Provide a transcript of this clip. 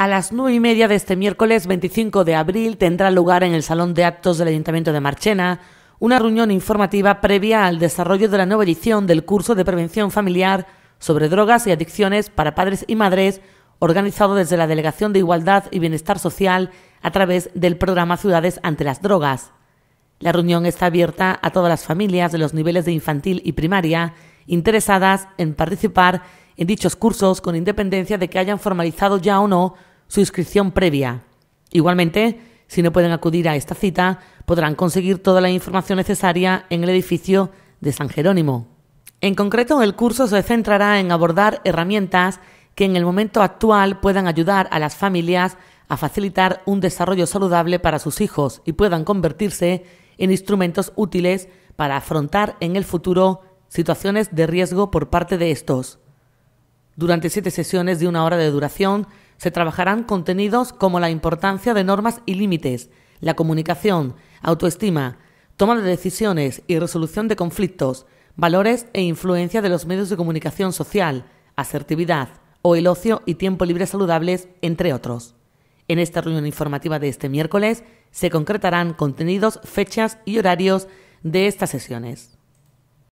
A las nueve y media de este miércoles 25 de abril tendrá lugar en el Salón de Actos del Ayuntamiento de Marchena una reunión informativa previa al desarrollo de la nueva edición del curso de prevención familiar sobre drogas y adicciones para padres y madres organizado desde la Delegación de Igualdad y Bienestar Social a través del programa Ciudades ante las Drogas. La reunión está abierta a todas las familias de los niveles de infantil y primaria interesadas en participar en dichos cursos con independencia de que hayan formalizado ya o no su inscripción previa. Igualmente, si no pueden acudir a esta cita, podrán conseguir toda la información necesaria en el edificio de San Jerónimo. En concreto, el curso se centrará en abordar herramientas que en el momento actual puedan ayudar a las familias a facilitar un desarrollo saludable para sus hijos y puedan convertirse en instrumentos útiles para afrontar en el futuro situaciones de riesgo por parte de estos. Durante siete sesiones de una hora de duración se trabajarán contenidos como la importancia de normas y límites, la comunicación, autoestima, toma de decisiones y resolución de conflictos, valores e influencia de los medios de comunicación social, asertividad o el ocio y tiempo libre saludables, entre otros. En esta reunión informativa de este miércoles se concretarán contenidos, fechas y horarios de estas sesiones.